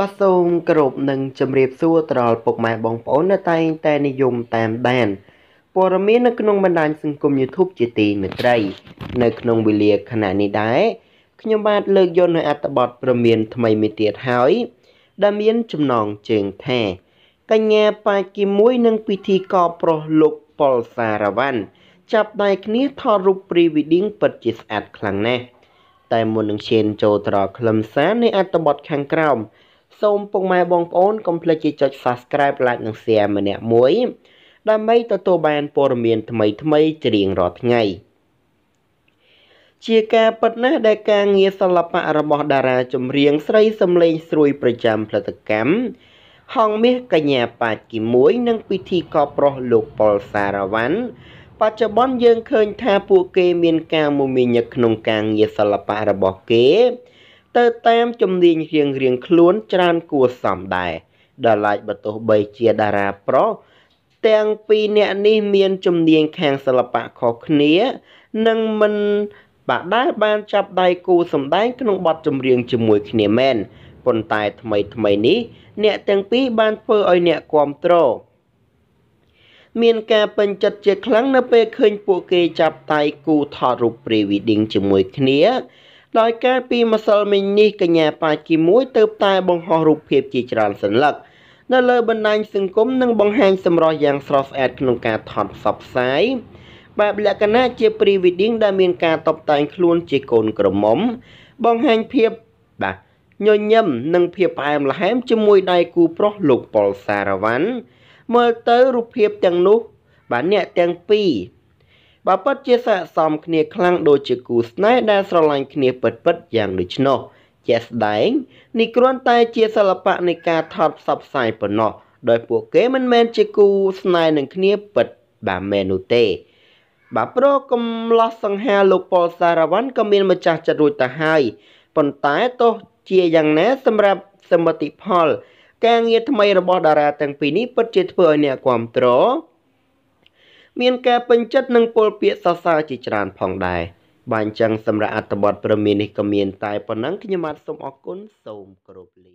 បាទសូមគោរពនិងជម្រាបសួរត្រល់ពុកម៉ែបងប្អូននៅតែងតែនិយមតាមដានព័ត៌មាននៅក្នុងបណ្ដាញសង្គម YouTube ជាទីមេត្រីនៅក្នុងវេលាខណៈនេះដែរខ្ញុំបាទលើកយកនៅអត្ថបទព្រមាន ថ្មីមួយទៀតហើយដែលមានចំណងជើងថាកញ្ញាបាគីមួយនិងពិធីករប្រុសលោកប៉ុលសារវ៉ាន់ចាប់ដៃគ្នាថតរូប Pre-wedding ពិតជាស្អាតខ្លាំងណាស់តែមុននឹងឈាន ចូលត្រង់ខ្លឹមសារនៃអត្ថបទខាងក្រោមសូមពុកម៉ែបងប្អូនកុំភ្លេចជាចុច Subscribe Like និង Share ម្នាក់មួយដើម្បីទទួលបានព័ត៌មានថ្មីថ្មីជារៀងរាល់ថ្ងៃ ជាការពិតណាស់ដែលការងារសិល្បៈរបស់ តារាចម្រៀងស្រីសំឡេងស្រួយប្រចាំផលិតកម្មហងមាសកញ្ញាប៉ាជីមួយនិងពិធីករប្រុសលោកប៉ុលសារវ៉ាន់បច្ចុប្បន្នយើងឃើញថាពួកគេមានការមមាញឹកក្នុងការងារសិល្បៈរបស់គេទៅតាមជំនាញរៀងរៀងខ្លួនច្រើនគួរសមដែរដល់ឡាយបទោះបីជាតារាប្រុសទាំងពីរអ្នកនេះមានជំនាញខាងសិល្បៈខុសគ្នានិងមិន បាក់ដែរបាន ចាប់ដៃគូសម្ដែងក្នុងបទចម្រៀងជាមួយគ្នាមែនប៉ុន្តែថ្មីថ្មីនេះ អ្នកទាំងពីរបានធ្វើឲ្យអ្នកគ្រប់គ្រងមានការពេញចិត្តជាខ្លាំងនៅពេលឃើញពួកគេចាប់ដៃគូថតរូប pre-wedding ជាមួយគ្នាដោយការពីម្សិលមិញនេះកញ្ញាប៉ាជីមួយទៅ តែបង្ហោះរូបភាពជាច្រើនសន្លឹកនៅលើបណ្ដាញ សង្គមនិងបង្ហាញសម្រស់យ៉ាងស្រស់ស្អាតក្នុងការថតផ្សព្វផ្សាយបែបលក្ខណៈជា pre-wedding ដែលមានការតុបតែងខ្លួនជាកូនក្រមុំ បង្ហាញភាពបាទញញឹមនិង ភាពផ្អែមល្ហែមជាមួយដៃគូប្រុសលោកប៉ុលសារ៉ាវ៉ាន់មើលទៅរូបភាពទាំងនោះបាទអ្នកទាំងពីរបើពិតជាស័ក្តិសមគ្នាខ្លាំងដូចជាគូស្នេហ៍ដែលស្រឡាញ់គ្នាពិតពិតយ៉ាងដូច្នោះជាក់ស្ដែងនេះគ្រាន់តែជាសិល្បៈនៃការថតផ្សព្វផ្សាយប៉ុណ្ណោះដោយពួកគេមិនមែនជាគូស្នេហ៍នឹងគ្នាពិតបាទមែននោះទេ បាទប្រកំឡោះសង្ហាលោកប៉ុលសារ៉ាវ៉ាន់ក៏មានម្ចាស់ចិត្តរួចទៅហើយប៉ុន្តែទោះជាយ៉ាងណាសម្រាប់សមិទ្ធផល ការងារថ្មីរបស់តារាទាំងពីរនេះពិតជាធ្វើឲ្យអ្នកគ្រប់គ្រងមានការពេញចិត្តនឹងពលពាកសរសើរជាច្រើនផងដែរបាទអញ្ចឹងសម្រាប់អត្ថបទព្រមាននេះក៏មានតែប៉ុណ្ណឹងខ្ញុំបាទសូមអរគុណសូមគោរពលា